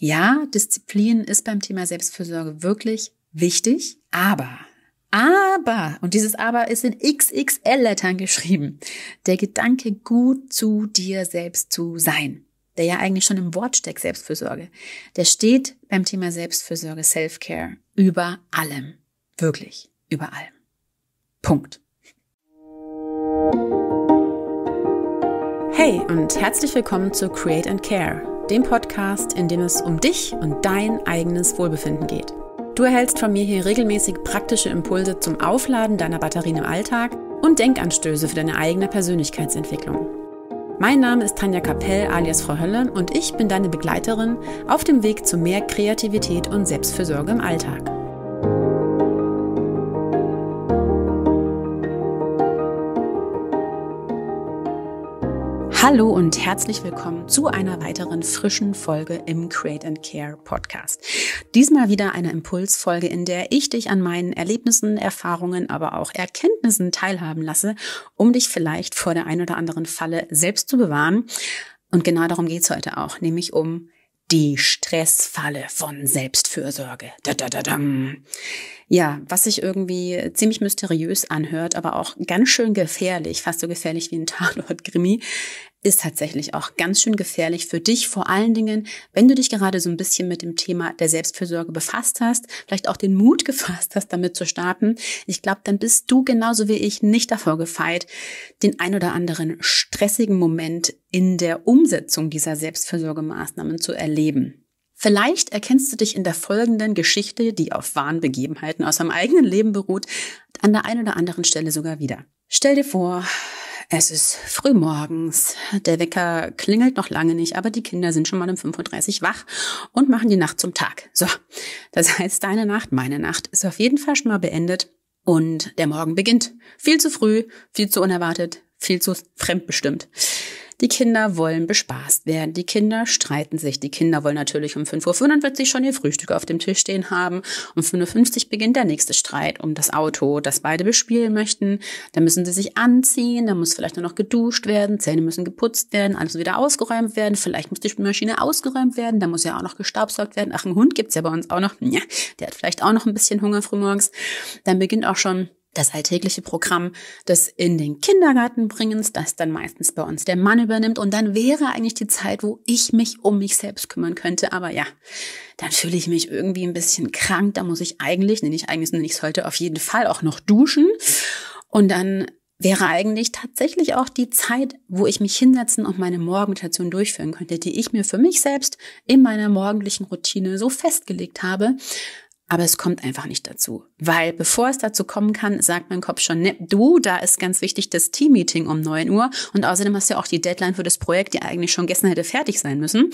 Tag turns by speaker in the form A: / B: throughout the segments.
A: Ja, Disziplin ist beim Thema Selbstfürsorge wirklich wichtig, aber aber, und dieses Aber ist in XXL-Lettern geschrieben, der Gedanke, gut zu dir selbst zu sein, der ja eigentlich schon im Wort steckt, Selbstfürsorge, der steht beim Thema Selbstfürsorge, Self-Care, über allem. Wirklich, über allem. Punkt. Hey und herzlich willkommen zu Create and Care dem Podcast, in dem es um dich und dein eigenes Wohlbefinden geht. Du erhältst von mir hier regelmäßig praktische Impulse zum Aufladen deiner Batterien im Alltag und Denkanstöße für deine eigene Persönlichkeitsentwicklung. Mein Name ist Tanja Kapell alias Frau Hölle und ich bin deine Begleiterin auf dem Weg zu mehr Kreativität und Selbstfürsorge im Alltag. Hallo und herzlich willkommen zu einer weiteren frischen Folge im Create and Care Podcast. Diesmal wieder eine Impulsfolge, in der ich dich an meinen Erlebnissen, Erfahrungen, aber auch Erkenntnissen teilhaben lasse, um dich vielleicht vor der ein oder anderen Falle selbst zu bewahren. Und genau darum geht's heute auch, nämlich um die Stressfalle von Selbstfürsorge. Da, da, da, dam. Ja, was sich irgendwie ziemlich mysteriös anhört, aber auch ganz schön gefährlich, fast so gefährlich wie ein tatort grimi ist tatsächlich auch ganz schön gefährlich für dich, vor allen Dingen, wenn du dich gerade so ein bisschen mit dem Thema der Selbstfürsorge befasst hast, vielleicht auch den Mut gefasst hast, damit zu starten. Ich glaube, dann bist du genauso wie ich nicht davor gefeit, den ein oder anderen stressigen Moment in der Umsetzung dieser Selbstfürsorgemaßnahmen zu erleben. Vielleicht erkennst du dich in der folgenden Geschichte, die auf wahren Begebenheiten aus deinem eigenen Leben beruht, an der einen oder anderen Stelle sogar wieder. Stell dir vor, es ist frühmorgens. Der Wecker klingelt noch lange nicht, aber die Kinder sind schon mal um 5.30 Uhr wach und machen die Nacht zum Tag. So, das heißt, deine Nacht, meine Nacht ist auf jeden Fall schon mal beendet und der Morgen beginnt. Viel zu früh, viel zu unerwartet, viel zu fremdbestimmt. Die Kinder wollen bespaßt werden, die Kinder streiten sich, die Kinder wollen natürlich um 5.45 Uhr schon ihr Frühstück auf dem Tisch stehen haben. Um 5.50 Uhr beginnt der nächste Streit um das Auto, das beide bespielen möchten. Dann müssen sie sich anziehen, dann muss vielleicht nur noch geduscht werden, Zähne müssen geputzt werden, alles wieder ausgeräumt werden, vielleicht muss die Spülmaschine ausgeräumt werden, dann muss ja auch noch gestaubsaugt werden. Ach, ein Hund gibt's ja bei uns auch noch. Ja, der hat vielleicht auch noch ein bisschen Hunger frühmorgens. Dann beginnt auch schon das alltägliche Programm des in den Kindergarten bringens, das dann meistens bei uns der Mann übernimmt. Und dann wäre eigentlich die Zeit, wo ich mich um mich selbst kümmern könnte. Aber ja, dann fühle ich mich irgendwie ein bisschen krank. Da muss ich eigentlich, nee, nicht eigentlich, sondern ich sollte auf jeden Fall auch noch duschen. Und dann wäre eigentlich tatsächlich auch die Zeit, wo ich mich hinsetzen und meine Morgenmeditation durchführen könnte, die ich mir für mich selbst in meiner morgendlichen Routine so festgelegt habe, aber es kommt einfach nicht dazu. Weil bevor es dazu kommen kann, sagt mein Kopf schon, ne, du, da ist ganz wichtig das Team-Meeting um 9 Uhr. Und außerdem hast du ja auch die Deadline für das Projekt, die eigentlich schon gestern hätte fertig sein müssen.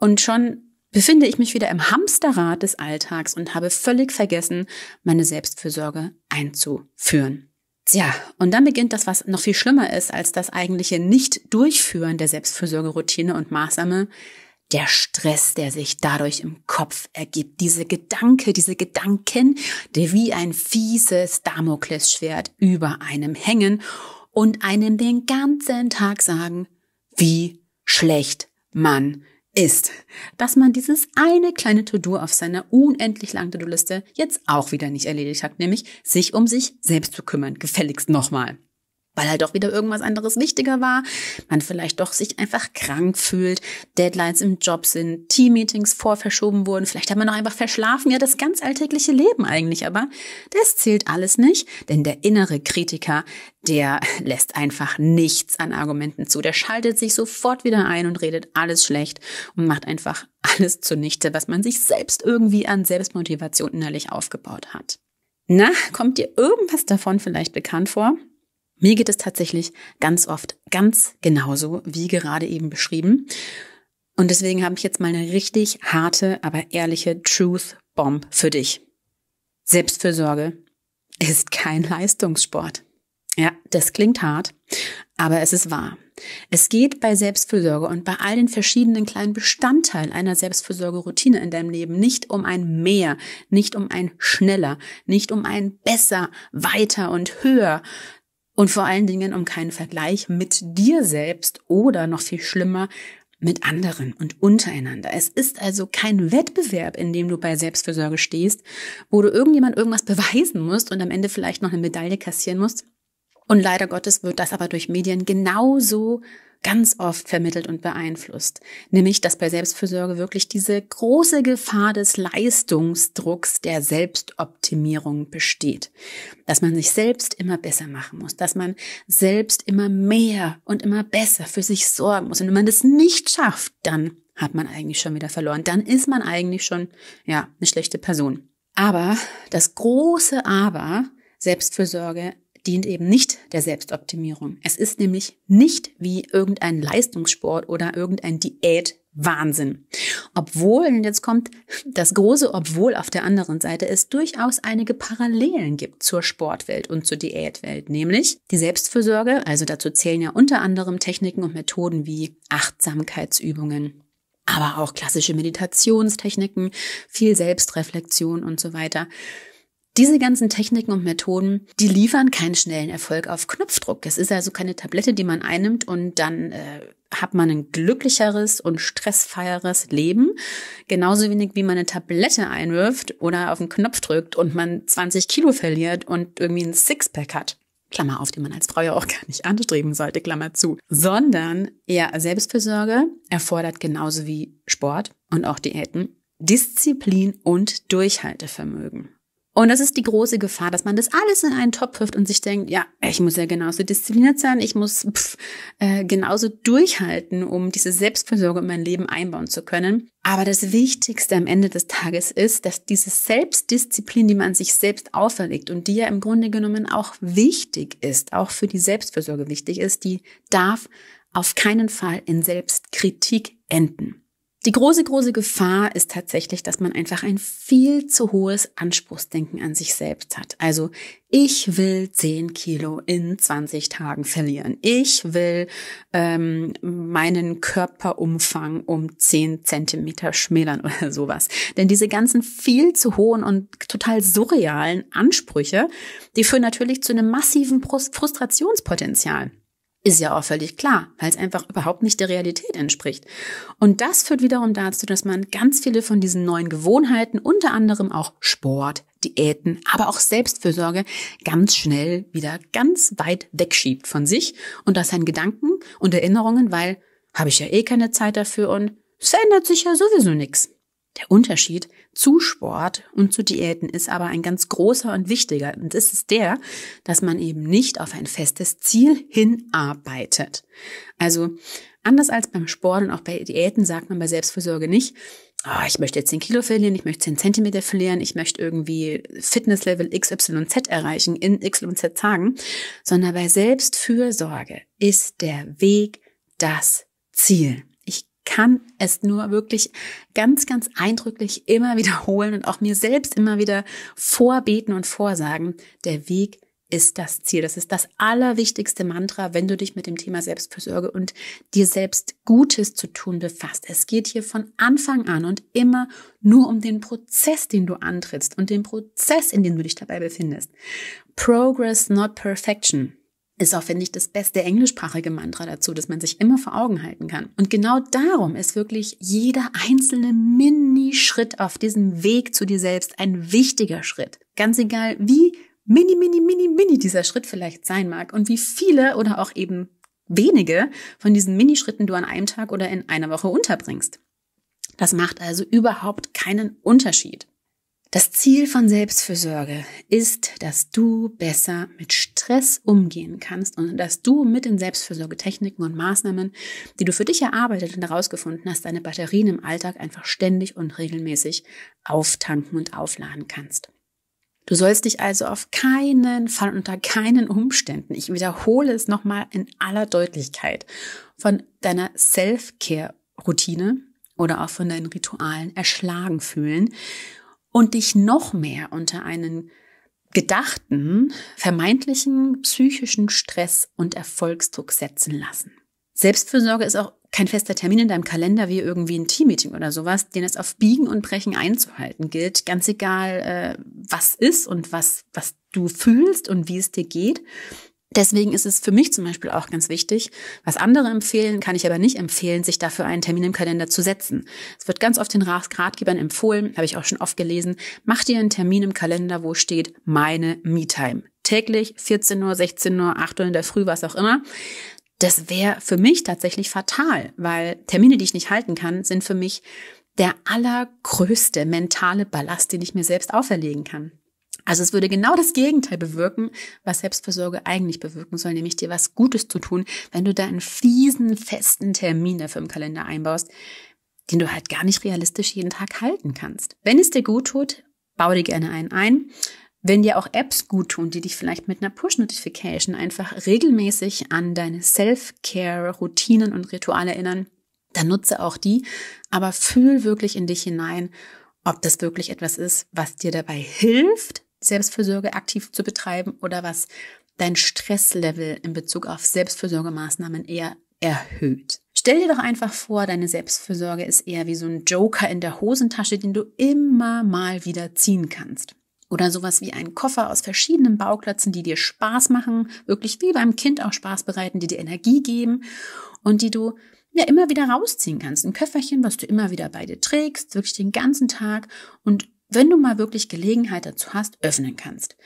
A: Und schon befinde ich mich wieder im Hamsterrad des Alltags und habe völlig vergessen, meine Selbstfürsorge einzuführen. Tja, und dann beginnt das, was noch viel schlimmer ist als das eigentliche Nicht-Durchführen der Selbstfürsorgeroutine und Maßnahme, der Stress, der sich dadurch im Kopf ergibt, diese Gedanke, diese Gedanken, die wie ein fieses Damoklesschwert über einem hängen und einem den ganzen Tag sagen, wie schlecht man ist, dass man dieses eine kleine To-Do auf seiner unendlich langen To-Do-Liste jetzt auch wieder nicht erledigt hat, nämlich sich um sich selbst zu kümmern, gefälligst nochmal weil halt doch wieder irgendwas anderes wichtiger war, man vielleicht doch sich einfach krank fühlt, Deadlines im Job sind, Teammeetings vorverschoben wurden, vielleicht hat man auch einfach verschlafen, ja das ganz alltägliche Leben eigentlich, aber das zählt alles nicht, denn der innere Kritiker, der lässt einfach nichts an Argumenten zu, der schaltet sich sofort wieder ein und redet alles schlecht und macht einfach alles zunichte, was man sich selbst irgendwie an Selbstmotivation innerlich aufgebaut hat. Na, kommt dir irgendwas davon vielleicht bekannt vor? Mir geht es tatsächlich ganz oft ganz genauso, wie gerade eben beschrieben. Und deswegen habe ich jetzt mal eine richtig harte, aber ehrliche Truth-Bomb für dich. Selbstfürsorge ist kein Leistungssport. Ja, das klingt hart, aber es ist wahr. Es geht bei Selbstfürsorge und bei all den verschiedenen kleinen Bestandteilen einer Selbstfürsorgeroutine in deinem Leben nicht um ein mehr, nicht um ein schneller, nicht um ein besser, weiter und höher, und vor allen Dingen um keinen Vergleich mit dir selbst oder noch viel schlimmer mit anderen und untereinander. Es ist also kein Wettbewerb, in dem du bei Selbstversorge stehst, wo du irgendjemand irgendwas beweisen musst und am Ende vielleicht noch eine Medaille kassieren musst. Und leider Gottes wird das aber durch Medien genauso ganz oft vermittelt und beeinflusst, nämlich dass bei Selbstfürsorge wirklich diese große Gefahr des Leistungsdrucks der Selbstoptimierung besteht, dass man sich selbst immer besser machen muss, dass man selbst immer mehr und immer besser für sich sorgen muss und wenn man das nicht schafft, dann hat man eigentlich schon wieder verloren, dann ist man eigentlich schon ja eine schlechte Person. Aber das große Aber Selbstfürsorge dient eben nicht der Selbstoptimierung. Es ist nämlich nicht wie irgendein Leistungssport oder irgendein Diät Wahnsinn. Obwohl, und jetzt kommt das große Obwohl auf der anderen Seite, es durchaus einige Parallelen gibt zur Sportwelt und zur Diätwelt, nämlich die Selbstfürsorge, also dazu zählen ja unter anderem Techniken und Methoden wie Achtsamkeitsübungen, aber auch klassische Meditationstechniken, viel Selbstreflexion und so weiter. Diese ganzen Techniken und Methoden, die liefern keinen schnellen Erfolg auf Knopfdruck. Es ist also keine Tablette, die man einnimmt und dann äh, hat man ein glücklicheres und stressfreieres Leben. Genauso wenig wie man eine Tablette einwirft oder auf den Knopf drückt und man 20 Kilo verliert und irgendwie ein Sixpack hat. Klammer auf, die man als Frau ja auch gar nicht anstreben sollte, Klammer zu. Sondern eher Selbstfürsorge erfordert genauso wie Sport und auch Diäten Disziplin und Durchhaltevermögen. Und das ist die große Gefahr, dass man das alles in einen Topf wirft und sich denkt, ja, ich muss ja genauso diszipliniert sein, ich muss pff, äh, genauso durchhalten, um diese Selbstversorgung in mein Leben einbauen zu können. Aber das Wichtigste am Ende des Tages ist, dass diese Selbstdisziplin, die man sich selbst auferlegt und die ja im Grunde genommen auch wichtig ist, auch für die Selbstversorgung wichtig ist, die darf auf keinen Fall in Selbstkritik enden. Die große, große Gefahr ist tatsächlich, dass man einfach ein viel zu hohes Anspruchsdenken an sich selbst hat. Also ich will 10 Kilo in 20 Tagen verlieren. Ich will ähm, meinen Körperumfang um 10 Zentimeter schmälern oder sowas. Denn diese ganzen viel zu hohen und total surrealen Ansprüche, die führen natürlich zu einem massiven Frustrationspotenzial. Ist ja auch völlig klar, weil es einfach überhaupt nicht der Realität entspricht. Und das führt wiederum dazu, dass man ganz viele von diesen neuen Gewohnheiten, unter anderem auch Sport, Diäten, aber auch Selbstfürsorge, ganz schnell wieder ganz weit wegschiebt von sich und aus seinen Gedanken und Erinnerungen, weil habe ich ja eh keine Zeit dafür und es ändert sich ja sowieso nichts. Der Unterschied zu Sport und zu Diäten ist aber ein ganz großer und wichtiger. Und es ist der, dass man eben nicht auf ein festes Ziel hinarbeitet. Also anders als beim Sport und auch bei Diäten sagt man bei Selbstversorge nicht, oh, ich möchte jetzt 10 Kilo verlieren, ich möchte 10 Zentimeter verlieren, ich möchte irgendwie Fitnesslevel XYZ erreichen in XYZ Tagen, sondern bei Selbstfürsorge ist der Weg das Ziel kann es nur wirklich ganz, ganz eindrücklich immer wiederholen und auch mir selbst immer wieder vorbeten und vorsagen, der Weg ist das Ziel. Das ist das allerwichtigste Mantra, wenn du dich mit dem Thema Selbstversorge und dir selbst Gutes zu tun befasst. Es geht hier von Anfang an und immer nur um den Prozess, den du antrittst und den Prozess, in dem du dich dabei befindest. Progress, not perfection ist auch, finde ich, das beste englischsprachige Mantra dazu, dass man sich immer vor Augen halten kann. Und genau darum ist wirklich jeder einzelne Mini-Schritt auf diesem Weg zu dir selbst ein wichtiger Schritt. Ganz egal, wie mini, mini, mini, mini dieser Schritt vielleicht sein mag und wie viele oder auch eben wenige von diesen Minischritten du an einem Tag oder in einer Woche unterbringst. Das macht also überhaupt keinen Unterschied. Das Ziel von Selbstfürsorge ist, dass du besser mit Stress umgehen kannst und dass du mit den Selbstfürsorgetechniken und Maßnahmen, die du für dich erarbeitet und herausgefunden hast, deine Batterien im Alltag einfach ständig und regelmäßig auftanken und aufladen kannst. Du sollst dich also auf keinen Fall unter keinen Umständen, ich wiederhole es nochmal in aller Deutlichkeit, von deiner Self-Care-Routine oder auch von deinen Ritualen erschlagen fühlen und dich noch mehr unter einen gedachten, vermeintlichen psychischen Stress und Erfolgsdruck setzen lassen. Selbstfürsorge ist auch kein fester Termin in deinem Kalender wie irgendwie ein Teammeeting oder sowas, den es auf Biegen und Brechen einzuhalten gilt. Ganz egal, äh, was ist und was, was du fühlst und wie es dir geht. Deswegen ist es für mich zum Beispiel auch ganz wichtig, was andere empfehlen, kann ich aber nicht empfehlen, sich dafür einen Termin im Kalender zu setzen. Es wird ganz oft den Ratgebern empfohlen, habe ich auch schon oft gelesen, mach dir einen Termin im Kalender, wo steht meine Me-Time. Täglich, 14 Uhr, 16 Uhr, 8 Uhr in der Früh, was auch immer. Das wäre für mich tatsächlich fatal, weil Termine, die ich nicht halten kann, sind für mich der allergrößte mentale Ballast, den ich mir selbst auferlegen kann. Also es würde genau das Gegenteil bewirken, was Selbstversorge eigentlich bewirken soll, nämlich dir was Gutes zu tun, wenn du da einen fiesen, festen Termin dafür im Kalender einbaust, den du halt gar nicht realistisch jeden Tag halten kannst. Wenn es dir gut tut, bau dir gerne einen ein. Wenn dir auch Apps gut tun, die dich vielleicht mit einer Push-Notification einfach regelmäßig an deine Self-Care-Routinen und Rituale erinnern, dann nutze auch die, aber fühl wirklich in dich hinein, ob das wirklich etwas ist, was dir dabei hilft, Selbstfürsorge aktiv zu betreiben oder was dein Stresslevel in Bezug auf Selbstfürsorgemaßnahmen eher erhöht. Stell dir doch einfach vor, deine Selbstfürsorge ist eher wie so ein Joker in der Hosentasche, den du immer mal wieder ziehen kannst. Oder sowas wie ein Koffer aus verschiedenen Bauklötzen, die dir Spaß machen, wirklich wie beim Kind auch Spaß bereiten, die dir Energie geben und die du ja immer wieder rausziehen kannst. Ein Köfferchen, was du immer wieder bei dir trägst, wirklich den ganzen Tag und wenn du mal wirklich Gelegenheit dazu hast, öffnen kannst.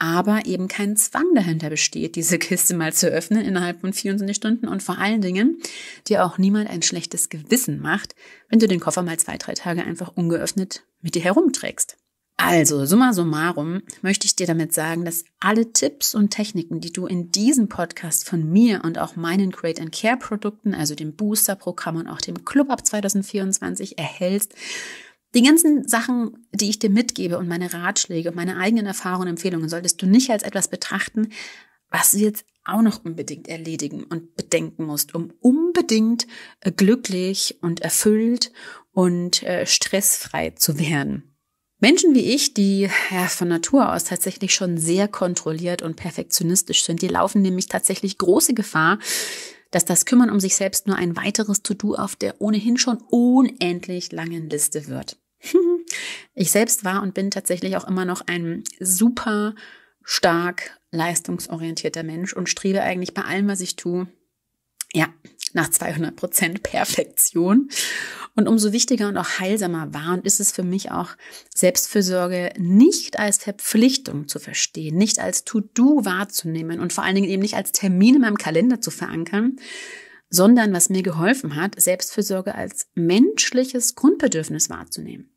A: Aber eben kein Zwang dahinter besteht, diese Kiste mal zu öffnen innerhalb von 24 Stunden und vor allen Dingen dir auch niemand ein schlechtes Gewissen macht, wenn du den Koffer mal zwei, drei Tage einfach ungeöffnet mit dir herumträgst. Also, summa summarum möchte ich dir damit sagen, dass alle Tipps und Techniken, die du in diesem Podcast von mir und auch meinen Create and Care Produkten, also dem Booster Programm und auch dem Club ab 2024 erhältst, die ganzen Sachen, die ich dir mitgebe und meine Ratschläge und meine eigenen Erfahrungen und Empfehlungen solltest du nicht als etwas betrachten, was du jetzt auch noch unbedingt erledigen und bedenken musst, um unbedingt äh, glücklich und erfüllt und äh, stressfrei zu werden. Menschen wie ich, die ja, von Natur aus tatsächlich schon sehr kontrolliert und perfektionistisch sind, die laufen nämlich tatsächlich große Gefahr, dass das Kümmern um sich selbst nur ein weiteres To-Do auf der ohnehin schon unendlich langen Liste wird. ich selbst war und bin tatsächlich auch immer noch ein super stark leistungsorientierter Mensch und strebe eigentlich bei allem, was ich tue, ja, nach 200 Prozent Perfektion. Und umso wichtiger und auch heilsamer war und ist es für mich auch, Selbstfürsorge nicht als Verpflichtung zu verstehen, nicht als To-Do wahrzunehmen und vor allen Dingen eben nicht als Termin in meinem Kalender zu verankern, sondern was mir geholfen hat, Selbstfürsorge als menschliches Grundbedürfnis wahrzunehmen.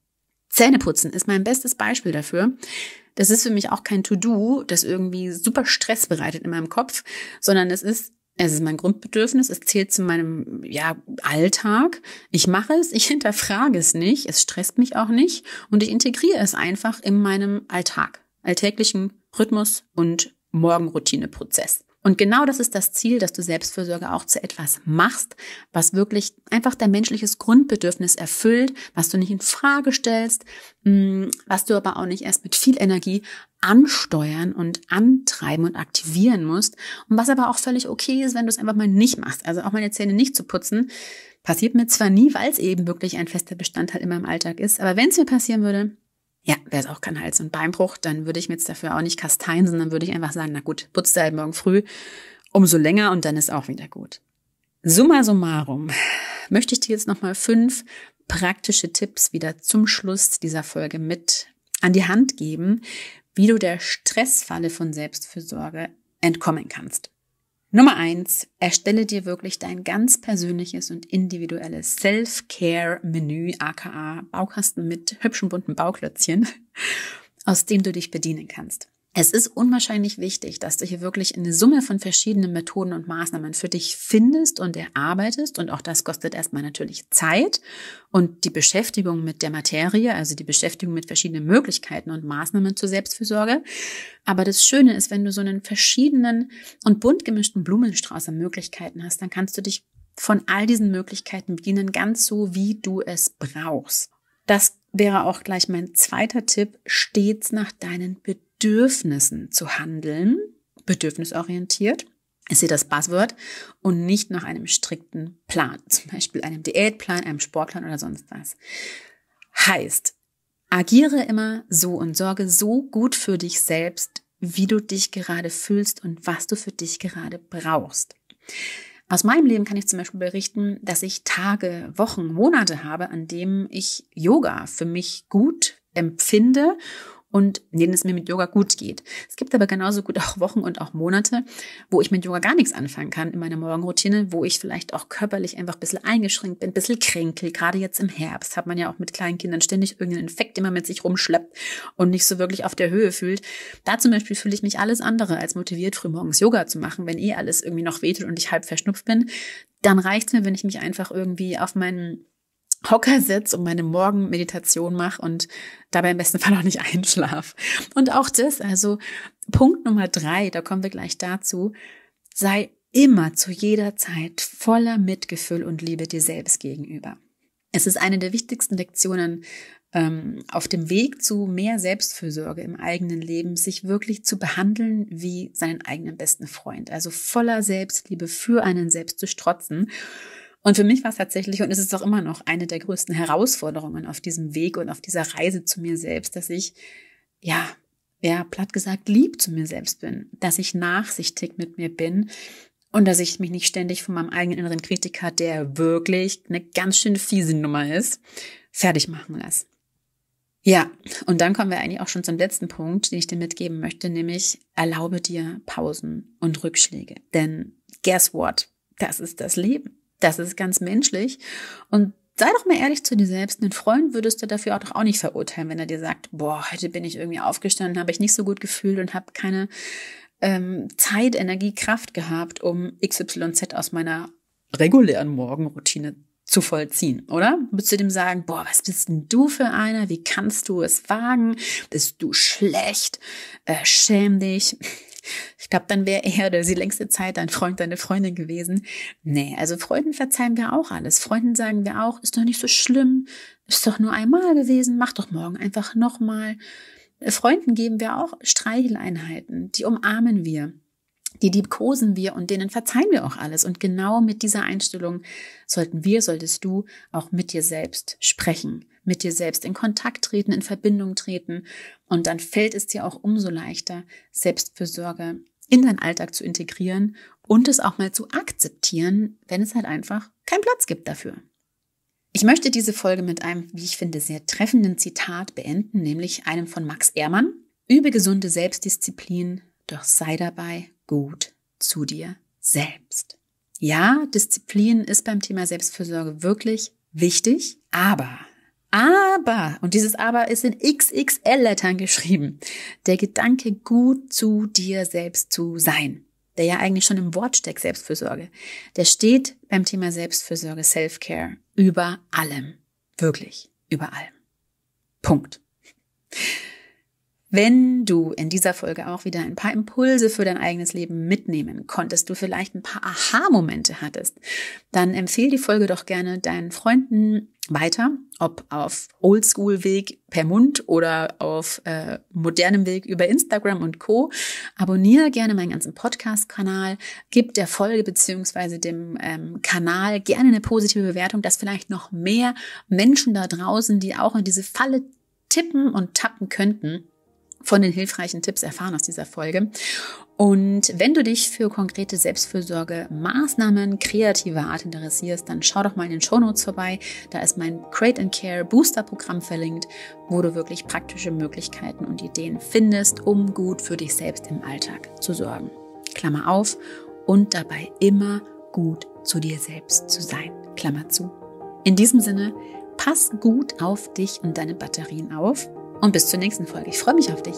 A: Zähneputzen ist mein bestes Beispiel dafür. Das ist für mich auch kein To-Do, das irgendwie super Stress bereitet in meinem Kopf, sondern es ist es ist mein Grundbedürfnis, es zählt zu meinem ja, Alltag. Ich mache es, ich hinterfrage es nicht, es stresst mich auch nicht und ich integriere es einfach in meinem Alltag, alltäglichen Rhythmus und Morgenroutineprozess. Und genau das ist das Ziel, dass du Selbstfürsorge auch zu etwas machst, was wirklich einfach dein menschliches Grundbedürfnis erfüllt, was du nicht in Frage stellst, mm, was du aber auch nicht erst mit viel Energie ansteuern und antreiben und aktivieren musst. Und was aber auch völlig okay ist, wenn du es einfach mal nicht machst. Also auch meine Zähne nicht zu putzen, passiert mir zwar nie, weil es eben wirklich ein fester Bestandteil in meinem Alltag ist. Aber wenn es mir passieren würde, ja, wäre es auch kein Hals- und Beinbruch, dann würde ich mir jetzt dafür auch nicht kasteien, sondern würde ich einfach sagen, na gut, putzt halt morgen früh umso länger und dann ist auch wieder gut. Summa summarum möchte ich dir jetzt nochmal fünf praktische Tipps wieder zum Schluss dieser Folge mit an die Hand geben, wie du der Stressfalle von Selbstfürsorge entkommen kannst. Nummer eins, erstelle dir wirklich dein ganz persönliches und individuelles Self-Care-Menü, aka Baukasten mit hübschen bunten Bauklötzchen, aus dem du dich bedienen kannst. Es ist unwahrscheinlich wichtig, dass du hier wirklich eine Summe von verschiedenen Methoden und Maßnahmen für dich findest und erarbeitest. Und auch das kostet erstmal natürlich Zeit und die Beschäftigung mit der Materie, also die Beschäftigung mit verschiedenen Möglichkeiten und Maßnahmen zur Selbstfürsorge. Aber das Schöne ist, wenn du so einen verschiedenen und bunt gemischten Blumenstrauß an Möglichkeiten hast, dann kannst du dich von all diesen Möglichkeiten bedienen, ganz so, wie du es brauchst. Das wäre auch gleich mein zweiter Tipp, stets nach deinen Bedürfnissen Bedürfnissen zu handeln, bedürfnisorientiert, ist hier das Buzzword, und nicht nach einem strikten Plan, zum Beispiel einem Diätplan, einem Sportplan oder sonst was. Heißt, agiere immer so und sorge so gut für dich selbst, wie du dich gerade fühlst und was du für dich gerade brauchst. Aus meinem Leben kann ich zum Beispiel berichten, dass ich Tage, Wochen, Monate habe, an denen ich Yoga für mich gut empfinde und denen es mir mit Yoga gut geht. Es gibt aber genauso gut auch Wochen und auch Monate, wo ich mit Yoga gar nichts anfangen kann in meiner Morgenroutine, wo ich vielleicht auch körperlich einfach ein bisschen eingeschränkt bin, ein bisschen kränkel. Gerade jetzt im Herbst hat man ja auch mit kleinen Kindern ständig irgendeinen Infekt, immer mit sich rumschleppt und nicht so wirklich auf der Höhe fühlt. Da zum Beispiel fühle ich mich alles andere als motiviert, frühmorgens Yoga zu machen, wenn eh alles irgendwie noch wehtut und ich halb verschnupft bin. Dann reicht's mir, wenn ich mich einfach irgendwie auf meinen Hocker sitze und meine Morgenmeditation mache und dabei im besten Fall auch nicht einschlaf. Und auch das, also Punkt Nummer drei, da kommen wir gleich dazu, sei immer zu jeder Zeit voller Mitgefühl und Liebe dir selbst gegenüber. Es ist eine der wichtigsten Lektionen ähm, auf dem Weg zu mehr Selbstfürsorge im eigenen Leben, sich wirklich zu behandeln wie seinen eigenen besten Freund. Also voller Selbstliebe für einen selbst zu strotzen und für mich war es tatsächlich, und es ist auch immer noch eine der größten Herausforderungen auf diesem Weg und auf dieser Reise zu mir selbst, dass ich, ja, ja, platt gesagt, lieb zu mir selbst bin, dass ich nachsichtig mit mir bin und dass ich mich nicht ständig von meinem eigenen inneren Kritiker, der wirklich eine ganz schön fiese Nummer ist, fertig machen lasse. Ja, und dann kommen wir eigentlich auch schon zum letzten Punkt, den ich dir mitgeben möchte, nämlich erlaube dir Pausen und Rückschläge. Denn guess what? Das ist das Leben. Das ist ganz menschlich. Und sei doch mal ehrlich zu dir selbst. Einen Freund würdest du dafür auch doch auch nicht verurteilen, wenn er dir sagt, boah, heute bin ich irgendwie aufgestanden, habe ich nicht so gut gefühlt und habe keine ähm, Zeit, Energie, Kraft gehabt, um XYZ aus meiner regulären Morgenroutine zu vollziehen, oder? Würdest du dem sagen, boah, was bist denn du für einer? Wie kannst du es wagen? Bist du schlecht? Äh, schäm dich. Ich glaube, dann wäre er oder sie längste Zeit dein Freund, deine Freundin gewesen. Nee, also Freunden verzeihen wir auch alles. Freunden sagen wir auch, ist doch nicht so schlimm, ist doch nur einmal gewesen, mach doch morgen einfach nochmal. Äh, Freunden geben wir auch Streicheleinheiten, die umarmen wir die liebkosen wir und denen verzeihen wir auch alles. Und genau mit dieser Einstellung sollten wir, solltest du auch mit dir selbst sprechen, mit dir selbst in Kontakt treten, in Verbindung treten. Und dann fällt es dir auch umso leichter, Selbstfürsorge in deinen Alltag zu integrieren und es auch mal zu akzeptieren, wenn es halt einfach keinen Platz gibt dafür. Ich möchte diese Folge mit einem, wie ich finde, sehr treffenden Zitat beenden, nämlich einem von Max Ehrmann. Übe gesunde Selbstdisziplin, doch sei dabei gut zu dir selbst. Ja, Disziplin ist beim Thema Selbstfürsorge wirklich wichtig, aber, aber, und dieses aber ist in XXL-Lettern geschrieben, der Gedanke, gut zu dir selbst zu sein, der ja eigentlich schon im Wort steckt, Selbstfürsorge, der steht beim Thema Selbstfürsorge, Self-Care, über allem. Wirklich, über allem. Punkt. Wenn du in dieser Folge auch wieder ein paar Impulse für dein eigenes Leben mitnehmen konntest, du vielleicht ein paar Aha-Momente hattest, dann empfehle die Folge doch gerne deinen Freunden weiter, ob auf Oldschool-Weg per Mund oder auf äh, modernem Weg über Instagram und Co. Abonniere gerne meinen ganzen Podcast-Kanal, gib der Folge beziehungsweise dem ähm, Kanal gerne eine positive Bewertung, dass vielleicht noch mehr Menschen da draußen, die auch in diese Falle tippen und tappen könnten, von den hilfreichen Tipps erfahren aus dieser Folge. Und wenn du dich für konkrete Selbstfürsorge-Maßnahmen kreativer Art interessierst, dann schau doch mal in den Shownotes vorbei. Da ist mein Create and Care Booster Programm verlinkt, wo du wirklich praktische Möglichkeiten und Ideen findest, um gut für dich selbst im Alltag zu sorgen. Klammer auf und dabei immer gut zu dir selbst zu sein. Klammer zu. In diesem Sinne, pass gut auf dich und deine Batterien auf und bis zur nächsten Folge. Ich freue mich auf dich.